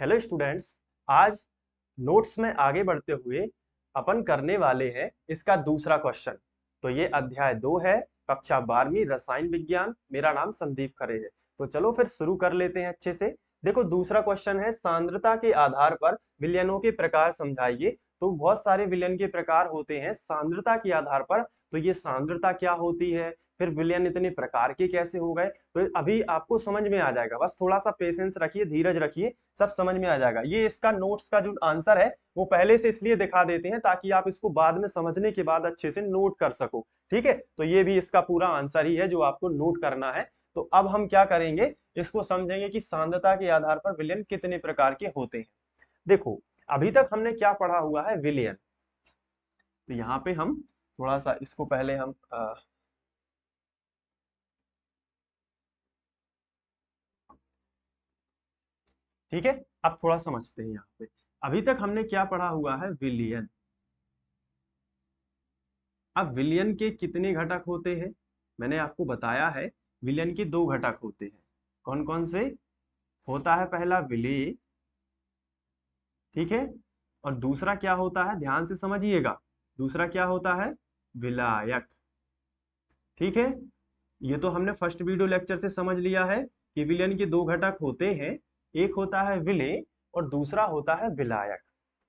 hello students आज notes में आगे बढ़ते हुए अपन करने वाले हैं इसका दूसरा क्वेश्चन तो ये अध्याय दो है कक्षा बारहवीं रसायन विज्ञान मेरा नाम संदीप खरे है तो चलो फिर शुरू कर लेते हैं अच्छे से देखो दूसरा क्वेश्चन है सांद्रता के आधार पर विलयनों के प्रकार समझाइए तो बहुत सारे विलयन के प्रकार होते हैं सांद्रता के आधार पर तो ये सांद्रता क्या होती है फिर विलयन इतने प्रकार के कैसे हो गए तो अभी आपको समझ में आ जाएगा बस थोड़ा सा पेशेंस रखिए धीरज रखिए सब समझ में आ जाएगा ये इसका नोट्स का जो आंसर है वो पहले से इसलिए दिखा देते हैं ताकि आप इसको बाद में समझने के बाद अच्छे से नोट कर सको ठीक है तो ये भी इसका पूरा आंसर ही है जो आपको नोट करना है तो अब हम क्या करेंगे इसको समझेंगे कि सांद्रता के आधार पर विलयन कितने प्रकार के होते हैं देखो अभी तक हमने क्या पढ़ा हुआ है विलयन तो यहाँ पे हम थोड़ा सा इसको पहले हम आ, ठीक है अब थोड़ा समझते हैं यहाँ पे अभी तक हमने क्या पढ़ा हुआ है विलियन अब विलियन के कितने घटक होते हैं मैंने आपको बताया है विलियन के दो घटक होते हैं कौन कौन से होता है पहला विले ठीक है और दूसरा क्या होता है ध्यान से समझिएगा दूसरा क्या होता है विलायक ठीक है ये तो हमने फर्स्ट वीडियो लेक्चर से समझ लिया है कि विलियन के दो घटक होते हैं एक होता है विले और दूसरा होता है विलायक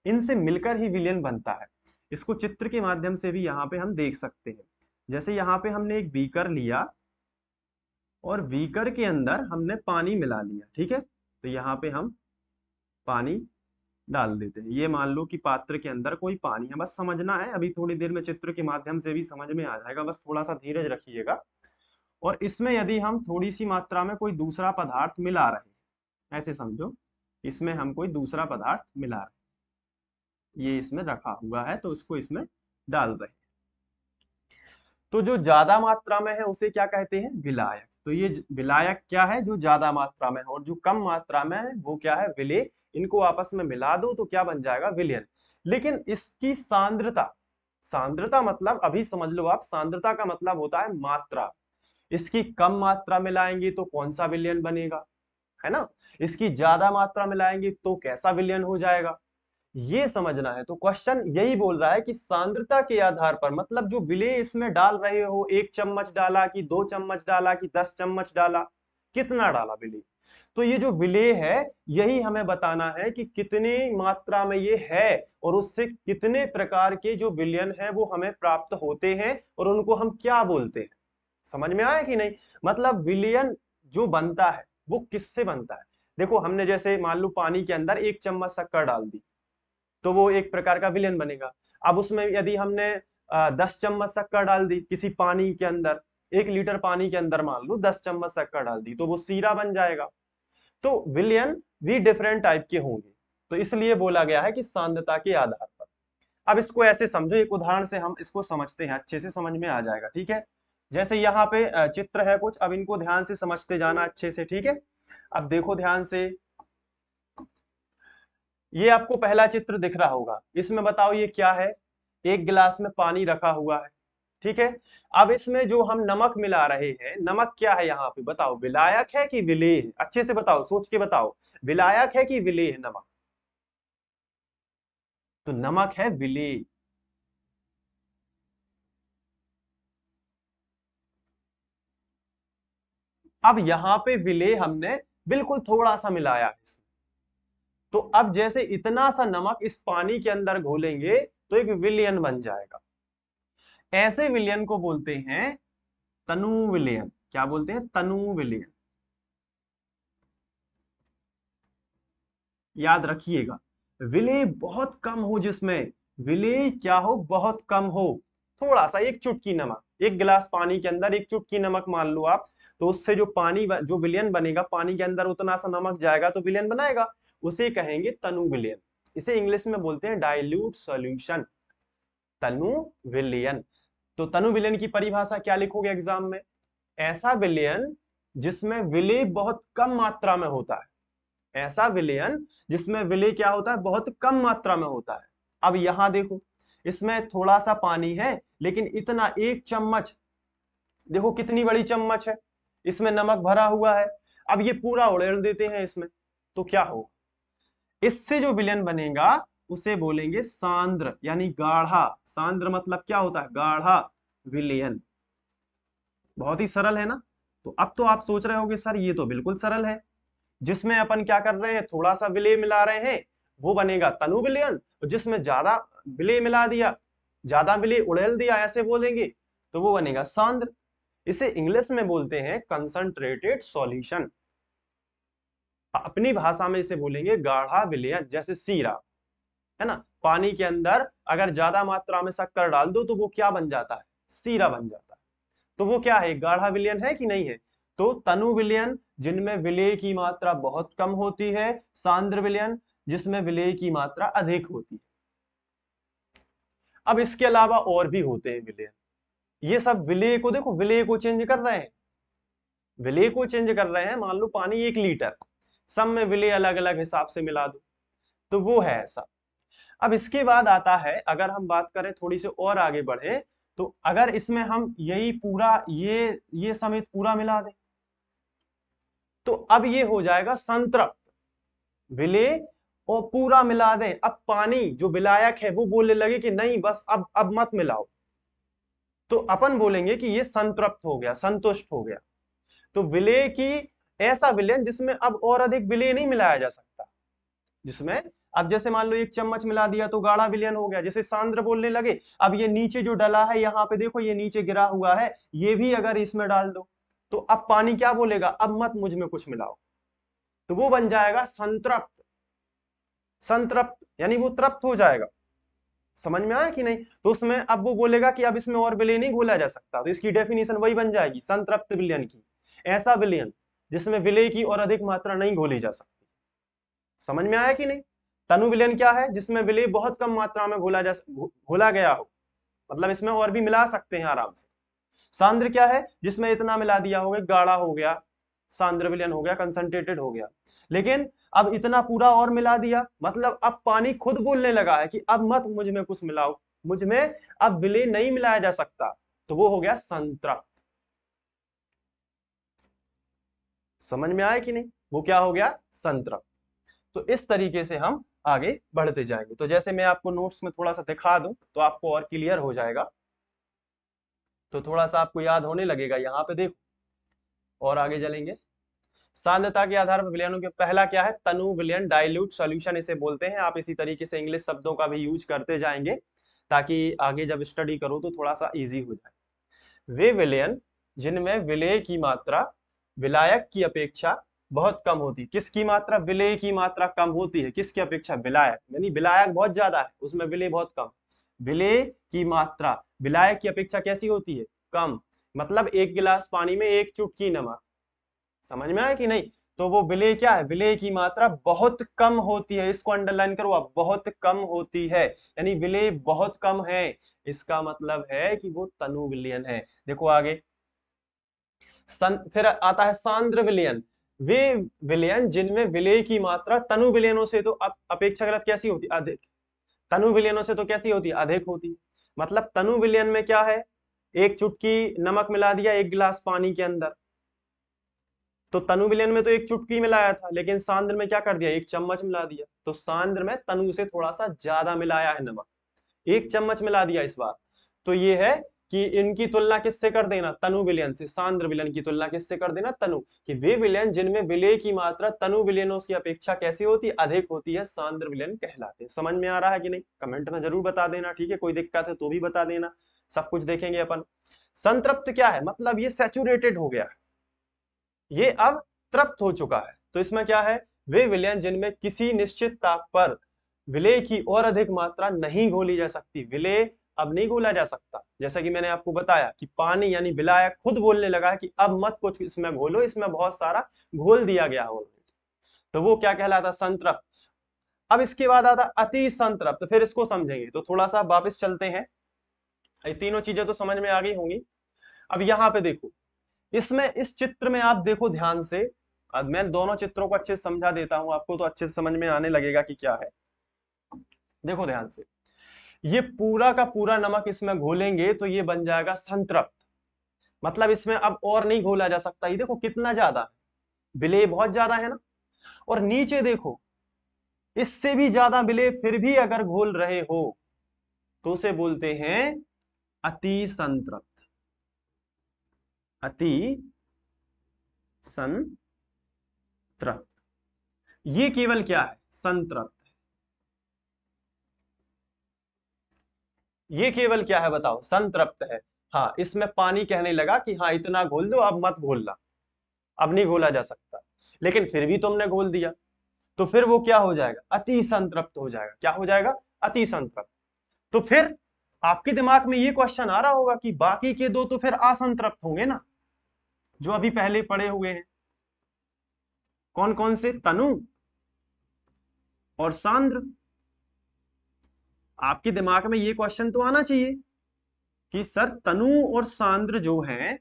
इनसे मिलकर ही विलियन बनता है इसको चित्र के माध्यम से भी यहाँ पे हम देख सकते हैं जैसे यहाँ पे हमने एक बीकर लिया और बीकर के अंदर हमने पानी मिला लिया ठीक है तो यहाँ पे हम पानी डाल देते हैं ये मान लो कि पात्र के अंदर कोई पानी है बस समझना है अभी थोड़ी देर में चित्र के माध्यम से भी समझ में आ जाएगा बस थोड़ा सा धीरज रखिएगा और इसमें यदि हम थोड़ी सी मात्रा में कोई दूसरा पदार्थ मिला रहे ऐसे समझो इसमें हम कोई दूसरा पदार्थ मिला रहे ये इसमें रखा हुआ है तो इसको इसमें डाल रहे तो जो ज्यादा मात्रा में है उसे क्या कहते हैं विलायक तो ये विलायक क्या है जो ज्यादा मात्रा में है और जो कम मात्रा में है वो क्या है विलय इनको आपस में मिला दो तो क्या बन जाएगा विलियन लेकिन इसकी सांद्रता सांद्रता मतलब अभी समझ लो आप सांद्रता का मतलब होता है मात्रा इसकी कम मात्रा मिलाएंगे तो कौन सा विलियन बनेगा है ना इसकी ज्यादा मात्रा में लाएंगे तो कैसा विलयन हो जाएगा ये समझना है तो क्वेश्चन यही बोल रहा है कि सांद्रता के आधार पर मतलब जो विलय इसमें डाल रहे हो एक चम्मच डाला कि दो चम्मच डाला कि दस चम्मच डाला कितना डाला विलय तो ये जो विलय है यही हमें बताना है कि कितने मात्रा में ये है और उससे कितने प्रकार के जो विलयन है वो हमें प्राप्त होते हैं और उनको हम क्या बोलते हैं समझ में आया कि नहीं मतलब विलयन जो बनता है वो किससे बनता है देखो हमने जैसे मान लो पानी के अंदर एक चम्मच शक्कर डाल दी तो वो एक प्रकार का विलयन बनेगा अब उसमें यदि हमने दस चम्मच शक्कर डाल दी किसी पानी के अंदर एक लीटर पानी के अंदर मान लो दस चम्मच शक्कर डाल दी तो वो सीरा बन जाएगा तो विलयन भी डिफरेंट टाइप के होंगे तो इसलिए बोला गया है कि सांद्रता के आधार पर अब इसको ऐसे समझो एक उदाहरण से हम इसको समझते हैं अच्छे से समझ में आ जाएगा ठीक है जैसे यहाँ पे चित्र है कुछ अब इनको ध्यान से समझते जाना अच्छे से ठीक है अब देखो ध्यान से ये आपको पहला चित्र दिख रहा होगा इसमें बताओ ये क्या है एक गिलास में पानी रखा हुआ है ठीक है अब इसमें जो हम नमक मिला रहे हैं नमक क्या है यहाँ पे बताओ विलायक है कि विलेह अच्छे से बताओ सोच के बताओ विलायक है कि विलेह नमक तो नमक है विलेह अब यहां पे विले हमने बिल्कुल थोड़ा सा मिलाया तो अब जैसे इतना सा नमक इस पानी के अंदर घोलेंगे तो एक विलियन बन जाएगा ऐसे विलियन को बोलते हैं तनु विलियन क्या बोलते हैं तनु विलियन याद रखिएगा विले बहुत कम हो जिसमें विले क्या हो बहुत कम हो थोड़ा सा एक चुटकी नमक एक गिलास पानी के अंदर एक चुटकी नमक मान लो आप तो उससे जो पानी जो विलियन बनेगा पानी के अंदर उतना सा नमक जाएगा तो विलियन बनाएगा उसे कहेंगे तनु विलियन इसे इंग्लिश में बोलते हैं डाइल्यूट सोल्यूशन तनु विलियन तो तनु विलियन की परिभाषा क्या लिखोगे एग्जाम में ऐसा विलियन जिसमें विलय बहुत कम मात्रा में होता है ऐसा विलियन जिसमें विलय क्या होता है बहुत कम मात्रा में होता है अब यहां देखो इसमें थोड़ा सा पानी है लेकिन इतना एक चम्मच देखो कितनी बड़ी चम्मच है इसमें नमक भरा हुआ है अब ये पूरा उड़ेल देते हैं इसमें तो क्या हो इससे जो विलयन बनेगा उसे बोलेंगे सांद्र यानी गाढ़ा सांद्र मतलब क्या होता है गाढ़ा विलयन बहुत ही सरल है ना तो अब तो आप सोच रहे होंगे सर ये तो बिल्कुल सरल है जिसमें अपन क्या कर रहे हैं थोड़ा सा विलय मिला रहे हैं वो बनेगा तनु विलयन जिसमें ज्यादा विलय मिला दिया ज्यादा विलय उड़ेल दिया ऐसे बोलेंगे तो वो बनेगा सांद्र इसे इंग्लिश में बोलते हैं कंसंट्रेटेड सॉल्यूशन अपनी भाषा में इसे बोलेंगे गाढ़ा विलयन जैसे सीरा है ना पानी के अंदर अगर ज्यादा मात्रा में शक्कर डाल दो तो वो क्या बन जाता है सीरा बन जाता है तो वो क्या है गाढ़ा विलयन है कि नहीं है तो तनु विलयन जिनमें विलय की मात्रा बहुत कम होती है सांद्र विलयन जिसमें विलय की मात्रा अधिक होती है अब इसके अलावा और भी होते हैं विलयन ये सब विले को देखो विले को चेंज कर रहे हैं विले को चेंज कर रहे हैं मान लो पानी एक लीटर सब में विले अलग अलग हिसाब से मिला दो तो वो है ऐसा अब इसके बाद आता है अगर हम बात करें थोड़ी से और आगे बढ़े तो अगर इसमें हम यही पूरा ये ये समेत पूरा मिला दें तो अब ये हो जाएगा संतृप्त विले और पूरा मिला दें अब पानी जो विलायक है वो बोलने लगे कि नहीं बस अब अब मत मिलाओ तो अपन बोलेंगे कि ये संतृप्त हो गया संतुष्ट हो गया तो विलय की ऐसा विलयन जिसमें अब और अधिक विलय नहीं मिलाया जा सकता जिसमें अब जैसे मान लो एक चम्मच मिला दिया तो गाढ़ा विलयन हो गया जैसे सांद्र बोलने लगे अब ये नीचे जो डला है यहाँ पे देखो ये नीचे गिरा हुआ है ये भी अगर इसमें डाल दो तो अब पानी क्या बोलेगा अब मत मुझ में कुछ मिलाओ तो वो बन जाएगा संतृप्त संतृप्त यानी वो तृप्त हो जाएगा समझ में आया कि नहीं तो उसमें अब वो बोलेगा कि अब इसमें और विलय नहीं घोला जा सकता तो इसकी डेफिनेशन वही बन जाएगी संतृप्त विलयन की ऐसा विलयन जिसमें विलय की और अधिक मात्रा नहीं घोली जा सकती समझ में आया कि नहीं तनु विलयन क्या है जिसमें विलय बहुत कम मात्रा में घोला जा घोला गया हो मतलब इसमें और भी मिला सकते हैं आराम से सांद्र क्या है जिसमें इतना मिला दिया हो गया गाढ़ा हो गया सांद्र विलयन हो गया कंसंट्रेटेड हो गया लेकिन अब इतना पूरा और मिला दिया मतलब अब पानी खुद बोलने लगा है कि अब मत मुझ में कुछ मिलाओ मुझ में अब विले नहीं मिलाया जा सकता तो वो हो गया संतृप्त समझ में आया कि नहीं वो क्या हो गया संतृप्त तो इस तरीके से हम आगे बढ़ते जाएंगे तो जैसे मैं आपको नोट्स में थोड़ा सा दिखा दूं तो आपको और क्लियर हो जाएगा तो थोड़ा सा आपको याद होने लगेगा यहां पे देखो और आगे चलेंगे सांद्रता के आधार पर विलयनों के पहला क्या है तनु विलयन डाइल्यूट सॉल्यूशन इसे बोलते हैं आप इसी तरीके से इंग्लिश शब्दों का भी यूज करते जाएंगे ताकि आगे जब स्टडी करो तो थोड़ा सा इजी हो जाए वे विलयन जिनमें विलय की मात्रा विलायक की अपेक्षा बहुत कम होती किसकी मात्रा विलय की मात्रा कम होती है किसकी अपेक्षा विलायक यानी विलायक बहुत ज्यादा है उसमें विलय बहुत कम विलय की मात्रा विलायक की अपेक्षा कैसी होती है कम मतलब एक गिलास पानी में एक चुटकी नमक समझ में आया कि नहीं तो वो विलय क्या है विलय की मात्रा बहुत कम होती है इसको अंडरलाइन करो आप बहुत कम होती है यानी विलय बहुत कम है इसका मतलब है कि वो तनु विलयन है देखो आगे सन, फिर आता है सांद्र विलयन वे विलयन जिनमें विलय की मात्रा तनु विलयनों से तो अपेक्षाकृत कैसी होती अधिक तनु विलयनों से तो कैसी होती अधिक होती मतलब तनु विलयन में क्या है एक चुटकी नमक मिला दिया एक गिलास पानी के अंदर तो तनु विलयन में तो एक चुटकी मिलाया था लेकिन सांद्र में क्या कर दिया एक चम्मच मिला दिया तो सांद्र में तनु से थोड़ा सा ज्यादा मिलाया है नमक एक चम्मच मिला दिया इस बार तो ये है कि इनकी तुलना किससे कर देना तनु विलयन से सांद्र विलयन की तुलना किससे कर देना तनु कि वे विलयन जिनमें विलय की मात्रा तनु विलयनों की अपेक्षा कैसी होती अधिक होती है सांद्र विलयन कहलाते समझ में आ रहा है कि नहीं कमेंट में जरूर बता देना ठीक है कोई दिक्कत है तो भी बता देना सब कुछ देखेंगे अपन संतृप्त क्या है मतलब ये सेचुरेटेड हो गया है ये अब तृप्त हो चुका है तो इसमें क्या है वे विलयन जिनमें किसी निश्चित ताप पर विलय की और अधिक मात्रा नहीं घोली जा सकती विलय अब नहीं घोला जा सकता जैसा कि मैंने आपको बताया कि पानी यानी बिलाया खुद बोलने लगा कि अब मत कुछ इसमें घोलो इसमें बहुत सारा घोल दिया गया हो तो वो क्या कहलाता संतृप्त अब इसके बाद आता अति संतृप्त तो फिर इसको समझेंगे तो थोड़ा सा वापिस चलते हैं ये तीनों चीजें तो समझ में आ गई होंगी अब यहां पे देखो इसमें इस चित्र में आप देखो ध्यान से मैं दोनों चित्रों को अच्छे से समझा देता हूं आपको तो अच्छे से समझ में आने लगेगा कि क्या है देखो ध्यान से ये पूरा का पूरा नमक इसमें घोलेंगे तो ये बन जाएगा संतृप्त मतलब इसमें अब और नहीं घोला जा सकता ये देखो कितना ज्यादा बिले बहुत ज्यादा है ना और नीचे देखो इससे भी ज्यादा बिले फिर भी अगर घोल रहे हो तो उसे बोलते हैं अति संतृप्त अति संतृप्त ये केवल क्या है संतृप्त ये केवल क्या है बताओ संतृप्त है हाँ इसमें पानी कहने लगा कि हाँ इतना घोल दो अब मत घोलना अब नहीं घोला जा सकता लेकिन फिर भी तुमने घोल दिया तो फिर वो क्या हो जाएगा अति संतृप्त हो जाएगा क्या हो जाएगा अति संतृप्त तो फिर आपके दिमाग में ये क्वेश्चन आ रहा होगा कि बाकी के दो तो फिर असंतृप्त होंगे ना जो अभी पहले पड़े हुए हैं कौन कौन से तनु और सांद्र आपके दिमाग में ये क्वेश्चन तो आना चाहिए कि सर तनु और सांद्र जो है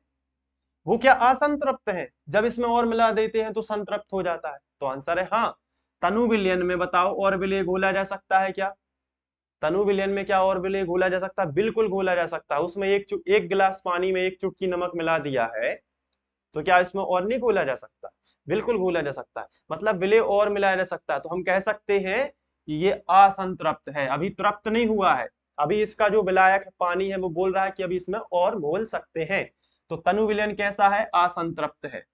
वो क्या असंतृप्त है जब इसमें और मिला देते हैं तो संतृप्त हो जाता है तो आंसर है हाँ तनु विलयन में बताओ और विलय घोला जा सकता है क्या तनु विलयन में क्या और विलय घोला जा सकता है बिल्कुल घोला जा सकता है उसमें एक एक गिलास पानी में एक चुटकी नमक मिला दिया है तो क्या इसमें और नहीं घोला जा सकता बिल्कुल घोला जा सकता है मतलब विलय और मिलाया जा सकता है तो हम कह सकते हैं ये असंतृप्त है अभी तृप्त नहीं हुआ है अभी इसका जो विलायक पानी है वो बोल रहा है कि अभी इसमें और घोल सकते हैं तो तनु विलयन कैसा है असंतृप्त है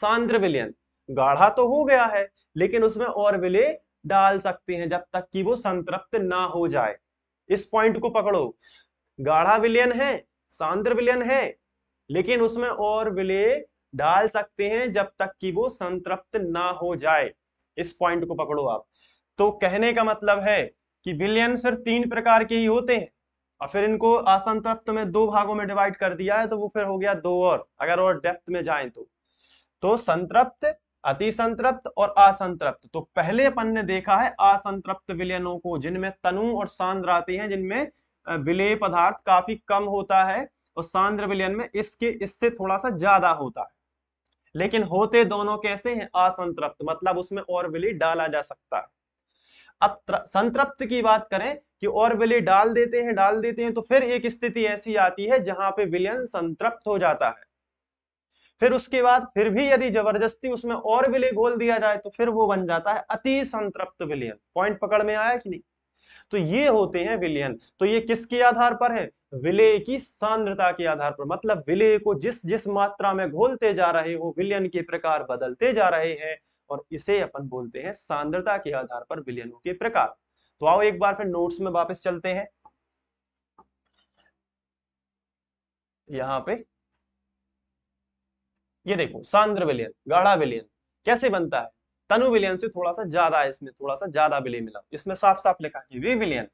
सांद्र विलयन गाढ़ा तो हो गया है लेकिन उसमें और विलय डाल सकते हैं जब तक कि वो संतृप्त ना हो जाए इस पॉइंट को पकड़ो गाढ़ा विलयन है सांद्र विलयन है लेकिन उसमें और विलय डाल सकते हैं जब तक कि वो संतृप्त ना हो जाए इस पॉइंट को पकड़ो आप तो कहने का मतलब है कि विलयन फिर तीन प्रकार के ही होते हैं और फिर इनको असंतृप्त में दो भागों में डिवाइड कर दिया है तो वो फिर हो गया दो और अगर और डेप्थ में जाए तो तो संतृप्त अति संतृप्त और असंतृप्त तो पहले अपन ने देखा है असंतृप्त विलयनों को जिनमें तनु और सांद्र आते हैं जिनमें विलय पदार्थ काफी कम होता है और सांद्र विलयन में इसके इससे थोड़ा सा ज्यादा होता है लेकिन होते दोनों कैसे हैं असंतृप्त मतलब उसमें और विली डाला जा सकता है अब संतृप्त की बात करें कि और विली डाल देते हैं डाल देते हैं तो फिर एक स्थिति ऐसी आती है जहां पे विलयन संतृप्त हो जाता है फिर उसके बाद फिर भी यदि जबरदस्ती उसमें और विलय घोल दिया जाए तो फिर वो बन जाता है अति संतृप्त विलयन पॉइंट पकड़ में आया कि नहीं तो ये होते हैं विलयन तो ये किसके आधार पर है विलय की सांद्रता के आधार पर मतलब विलय को जिस जिस मात्रा में घोलते जा रहे हो विलयन के प्रकार बदलते जा रहे हैं और इसे अपन बोलते हैं सांद्रता के आधार पर विलयनों के प्रकार तो आओ एक बार फिर नोट्स में वापस चलते हैं यहां पे ये देखो सांद्र विलयन गाढ़ा विलयन कैसे बनता है तनु विलयन से थोड़ा सा ज्यादा इसमें थोड़ा सा ज्यादा विलय मिला इसमें साफ साफ लिखा कि वे विलयन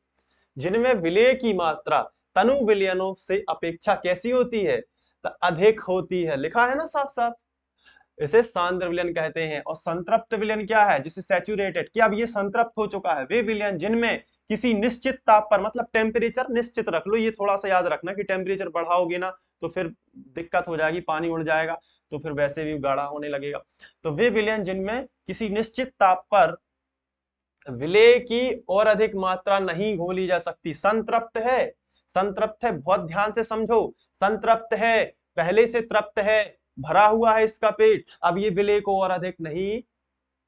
जिनमें विलय की मात्रा तनु विलियनों से अपेक्षा कैसी होती है तो अधिक होती है लिखा है ना साफ साफ इसे सांद्र विलियन कहते हैं और संतृप्त विलियन क्या है जिसे सैचुरेटेड कि अब ये संतृप्त हो चुका है वे विलियन जिनमें किसी निश्चित ताप पर मतलब टेम्परेचर निश्चित रख लो ये थोड़ा सा याद रखना कि टेम्परेचर बढ़ाओगे ना तो फिर दिक्कत हो जाएगी पानी उड़ जाएगा तो फिर वैसे भी गाढ़ा होने लगेगा तो वे विलयन जिनमें किसी निश्चित ताप पर विलय की और अधिक मात्रा नहीं घोली जा सकती संतृप्त है संतृप्त है बहुत ध्यान से समझो संतृप्त है पहले से तृप्त है भरा हुआ है इसका पेट अब ये विलय को और अधिक नहीं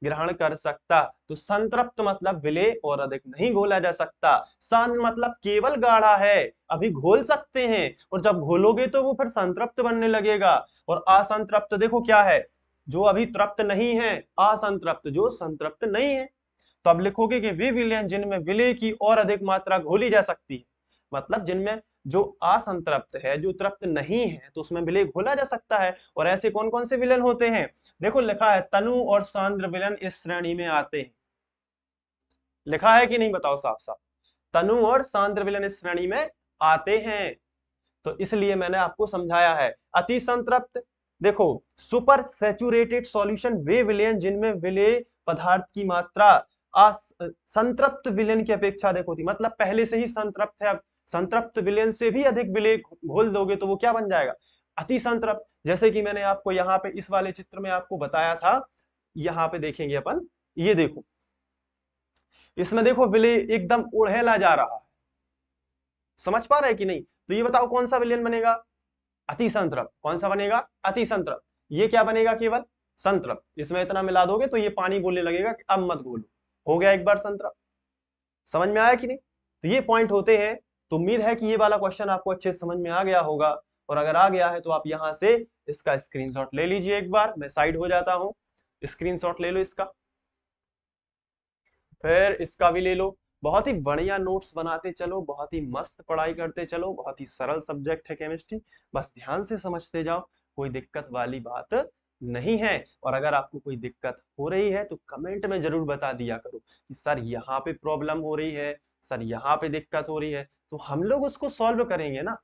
ग्रहण कर सकता तो संतृप्त मतलब विलय और अधिक नहीं घोला जा सकता शांत मतलब केवल गाढ़ा है अभी घोल सकते हैं और जब घोलोगे तो वो फिर संतृप्त बनने लगेगा और असंतृप्त देखो क्या है जो अभी तृप्त नहीं है असंतृप्त जो संतृप्त नहीं है तो अब लिखोगे कि वे विलयन जिनमें विलय की और अधिक मात्रा घोली जा सकती है मतलब जिनमें जो असंतृप्त है जो तृप्त नहीं है तो उसमें विलय घोला जा सकता है और ऐसे कौन कौन से विलन होते हैं देखो लिखा है तनु और सांद्र विलन इस श्रेणी में आते हैं लिखा है कि नहीं बताओ साफ साफ तनु और सांद्र विलन इस श्रेणी में आते हैं तो इसलिए मैंने आपको समझाया है अति संतृप्त देखो सुपर सेचुरेटेड सॉल्यूशन वे विलयन जिनमें विलय पदार्थ की मात्रा संतृप्त विलयन की अपेक्षा देखो थी मतलब पहले से ही संतृप्त है अब संतृप्त विलयन से भी अधिक विलय घोल दोगे तो वो क्या बन जाएगा अति संतृप्त जैसे कि मैंने आपको यहाँ पे इस वाले चित्र में आपको बताया था यहाँ पे देखेंगे अपन ये देखो इसमें देखो विलय एकदम उड़ेला जा रहा है समझ पा रहे कि नहीं तो ये बताओ कौन सा विलयन बनेगा अति संतृप्त कौन सा बनेगा अति संतृप्त ये क्या बनेगा केवल संतृप्त इसमें इतना मिला दोगे तो ये पानी बोलने लगेगा कि अब मत बोलो हो गया एक बार संतृप्त समझ में आया कि नहीं तो ये पॉइंट होते हैं तो उम्मीद है कि ये वाला क्वेश्चन आपको अच्छे समझ में आ गया होगा और अगर आ गया है तो आप यहाँ से इसका स्क्रीनशॉट ले लीजिए एक बार मैं साइड हो जाता हूँ स्क्रीनशॉट ले लो इसका फिर इसका भी ले लो बहुत ही बढ़िया नोट्स बनाते चलो बहुत ही मस्त पढ़ाई करते चलो बहुत ही सरल सब्जेक्ट है केमिस्ट्री बस ध्यान से समझते जाओ कोई दिक्कत वाली बात नहीं है और अगर आपको कोई दिक्कत हो रही है तो कमेंट में जरूर बता दिया करो कि सर यहाँ पे प्रॉब्लम हो रही है सर यहाँ पे दिक्कत हो रही है तो हम लोग उसको सॉल्व करेंगे ना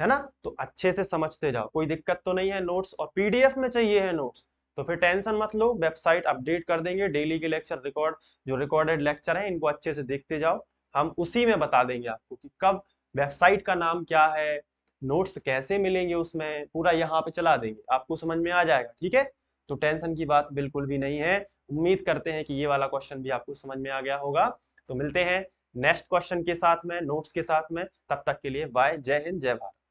है ना तो अच्छे से समझते जाओ कोई दिक्कत तो नहीं है नोट्स और पीडीएफ में चाहिए है नोट्स तो फिर टेंशन मत लो वेबसाइट अपडेट कर देंगे डेली के लेक्चर रिकॉर्ड जो रिकॉर्डेड लेक्चर है इनको अच्छे से देखते जाओ हम उसी में बता देंगे आपको कि कब वेबसाइट का नाम क्या है नोट्स कैसे मिलेंगे उसमें पूरा यहाँ पे चला देंगे आपको समझ में आ जाएगा ठीक है तो टेंशन की बात बिल्कुल भी नहीं है उम्मीद करते हैं कि ये वाला क्वेश्चन भी आपको समझ में आ गया होगा तो मिलते हैं नेक्स्ट क्वेश्चन के साथ में नोट्स के साथ में तब तक के लिए बाय जय हिंद जय भारत